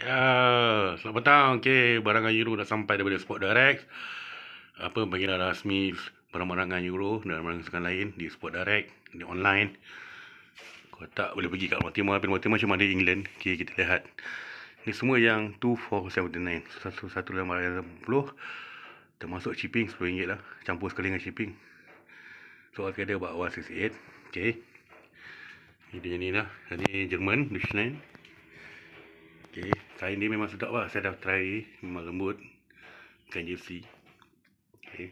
Ya, selamat petang. Okey, barangan euro dah sampai daripada Sport Direct. Apa bagilah rasmi barang barangan euro dan barang barangan lain di Sport Direct, di online. Kau tak boleh pergi kat Mortimer, tapi Mortimer macam ada England. Okey, kita lihat. Ini semua yang 2479. Satu satu dalam barangan 10. Termasuk shipping RM10 lah. Campur sekali dengan shipping. So, akhirnya dia buat 168. Okey. Ini dia ni lah. Ini Jerman, Deutschland. Okay, kain ni memang sedap lah Saya dah try, memang lembut Kain JFC Okay,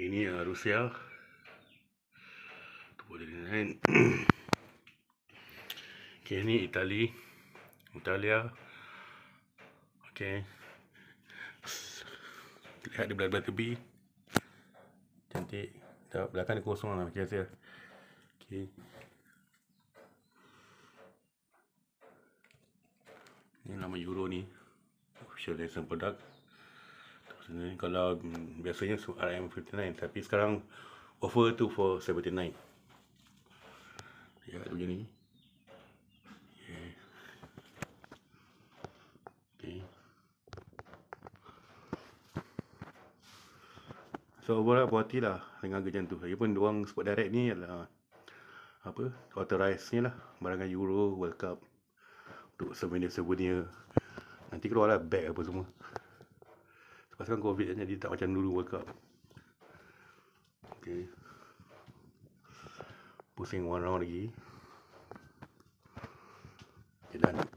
Ini uh, Rusia Boleh jadi lain Ok, ni Itali Italia Okay, Lihat di belakang tepi Cantik Belakang dia kosong lah, macam biasa Ok ni nama euro ni official license product ni kalau hmm, biasanya RM59 tapi sekarang offer tu for 79 ya dia ni ya. So overall lah, puas hati lah dengan harga macam tu. Lagi pun diorang support direct ni adalah apa authorize ni lah barangan Euro World Cup untuk souvenir-souvenir Nanti keluar lah bag apa semua Sebab sekarang covid ni dia tak macam dulu World Cup Okay Pusing one round lagi Okay